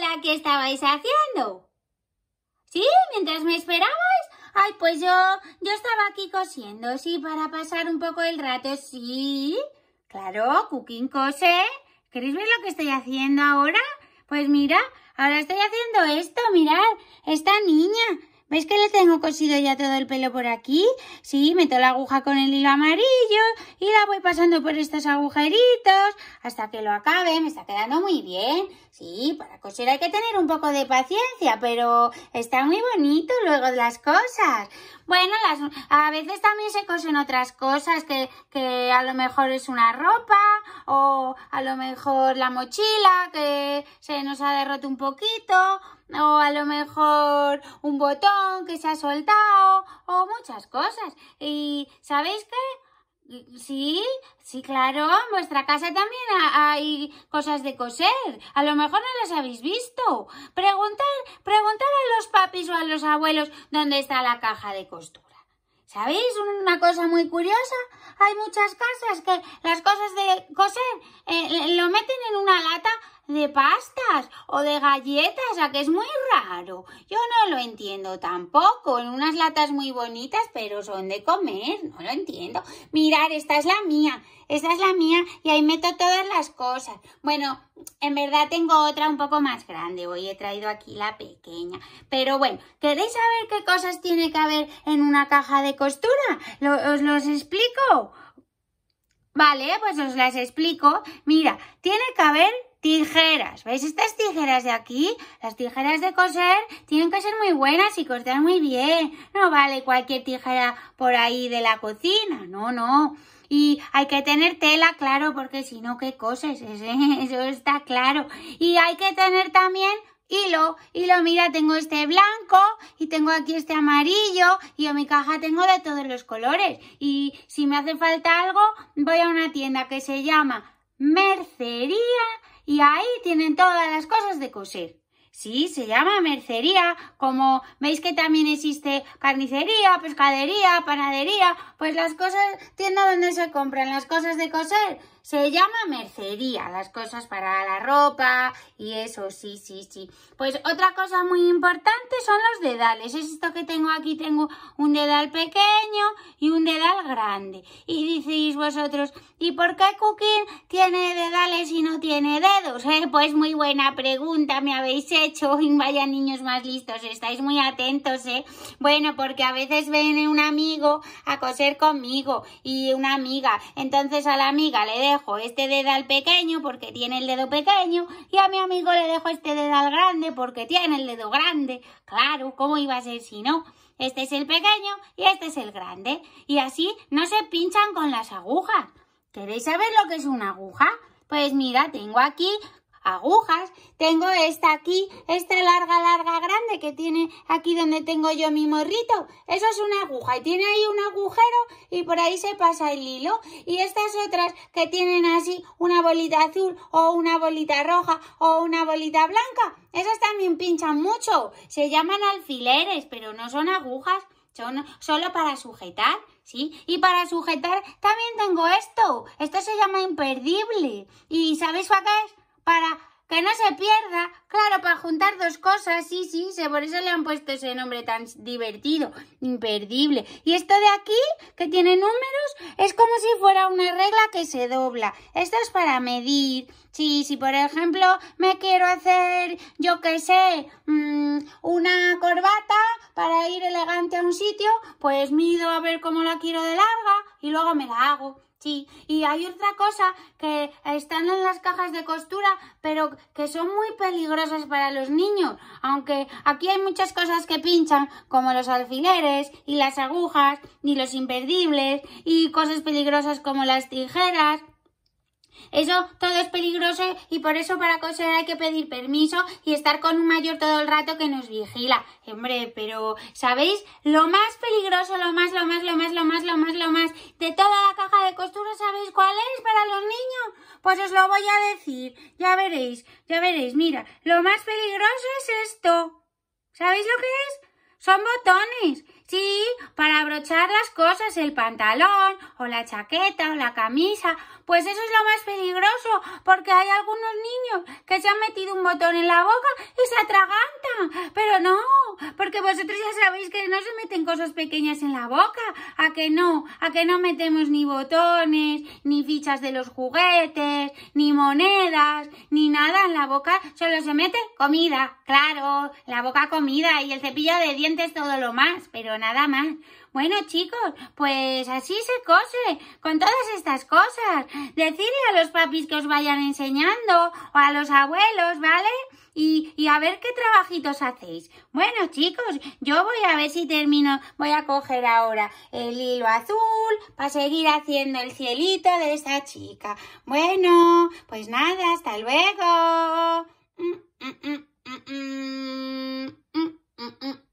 la ¿qué estabais haciendo? ¿Sí? ¿Mientras me esperabais? Ay, pues yo, yo estaba aquí cosiendo, sí, para pasar un poco el rato, sí. Claro, Cooking cose. ¿Queréis ver lo que estoy haciendo ahora? Pues mira, ahora estoy haciendo esto, mirad, esta niña ¿Veis que le tengo cosido ya todo el pelo por aquí? Sí, meto la aguja con el hilo amarillo y la voy pasando por estos agujeritos hasta que lo acabe. Me está quedando muy bien. Sí, para coser hay que tener un poco de paciencia, pero está muy bonito luego de las cosas. Bueno, las, a veces también se cosen otras cosas que, que a lo mejor es una ropa o a lo mejor la mochila que se nos ha derroto un poquito o a lo mejor un botón que se ha soltado o muchas cosas. ¿Y sabéis qué? Sí, sí, claro, en vuestra casa también hay cosas de coser. A lo mejor no las habéis visto. Preguntar, preguntar a los papis o a los abuelos dónde está la caja de costura. ¿Sabéis una cosa muy curiosa? Hay muchas casas que las cosas de coser eh, lo meten en una lata de pastas o de galletas, a que es muy raro. Yo no lo entiendo tampoco. En unas latas muy bonitas, pero son de comer, no lo entiendo. Mirar, esta es la mía, esta es la mía y ahí meto todas las cosas. Bueno, en verdad tengo otra un poco más grande, hoy he traído aquí la pequeña. Pero bueno, ¿queréis saber qué cosas tiene que haber en una caja de costura? ¿Os los explico? Vale, pues os las explico. Mira, tiene que haber Tijeras, ¿veis estas tijeras de aquí? Las tijeras de coser tienen que ser muy buenas y cortar muy bien. No vale cualquier tijera por ahí de la cocina, no, no. Y hay que tener tela, claro, porque si no, ¿qué coses? Eso está claro. Y hay que tener también hilo, hilo, mira, tengo este blanco y tengo aquí este amarillo y en mi caja tengo de todos los colores. Y si me hace falta algo, voy a una tienda que se llama Mercería y ahí tienen todas las cosas de coser. Sí, se llama mercería, como veis que también existe carnicería, pescadería, panadería, pues las cosas, tienda donde se compran las cosas de coser, se llama mercería, las cosas para la ropa y eso, sí, sí, sí. Pues otra cosa muy importante son los dedales. Es esto que tengo aquí, tengo un dedal pequeño y un dedal grande. Y decís vosotros, ¿y por qué Cooking tiene dedales y no tiene dedos? Eh, pues muy buena pregunta me habéis hecho. Vaya niños más listos, estáis muy atentos, ¿eh? Bueno, porque a veces viene un amigo a coser conmigo y una amiga. Entonces a la amiga le dejo este al pequeño porque tiene el dedo pequeño y a mi amigo le dejo este al grande porque tiene el dedo grande. Claro, ¿cómo iba a ser si no? Este es el pequeño y este es el grande. Y así no se pinchan con las agujas. ¿Queréis saber lo que es una aguja? Pues mira, tengo aquí agujas. Tengo esta aquí, esta larga, larga, grande que tiene aquí donde tengo yo mi morrito. Eso es una aguja y tiene ahí un agujero y por ahí se pasa el hilo. Y estas otras que tienen así una bolita azul o una bolita roja o una bolita blanca, esas también pinchan mucho. Se llaman alfileres, pero no son agujas. Son solo para sujetar, ¿sí? Y para sujetar también tengo esto. Esto se llama imperdible. ¿Y sabes es? para que no se pierda, claro, para juntar dos cosas, sí, sí, por eso le han puesto ese nombre tan divertido, imperdible. Y esto de aquí, que tiene números, es como si fuera una regla que se dobla. Esto es para medir. Sí, si por ejemplo me quiero hacer, yo qué sé, mm, una corbata para ir elegante a un sitio, pues mido a ver cómo la quiero de larga y luego me la hago. Sí, y hay otra cosa que están en las cajas de costura, pero que son muy peligrosas para los niños, aunque aquí hay muchas cosas que pinchan, como los alfileres y las agujas, y los imperdibles, y cosas peligrosas como las tijeras, eso todo es peligroso y por eso para coser hay que pedir permiso y estar con un mayor todo el rato que nos vigila. Hombre, pero ¿sabéis? Lo más peligroso, lo más, lo más, lo más, lo más, lo más, lo más de toda la caja de costura, ¿sabéis cuál es para los niños? Pues os lo voy a decir. Ya veréis, ya veréis. Mira, lo más peligroso es esto. ¿Sabéis lo que es? Son botones. Sí, para abrochar las cosas, el pantalón o la chaqueta o la camisa, pues eso es lo más peligroso, porque hay algunos niños que se han metido un botón en la boca y se atragantan. Pero no, porque vosotros ya sabéis que no se meten cosas pequeñas en la boca, a que no, a que no metemos ni botones, ni fichas de los juguetes, ni monedas, ni nada en la boca, solo se mete comida, claro, la boca comida y el cepillo de dientes todo lo más, pero nada más. Bueno, chicos, pues así se cose, con todas estas cosas. Decidle a los papis que os vayan enseñando, o a los abuelos, ¿vale? Y, a ver qué trabajitos hacéis. Bueno, chicos, yo voy a ver si termino, voy a coger ahora el hilo azul para seguir haciendo el cielito de esta chica. Bueno, pues nada, hasta luego. Mm, mm, mm,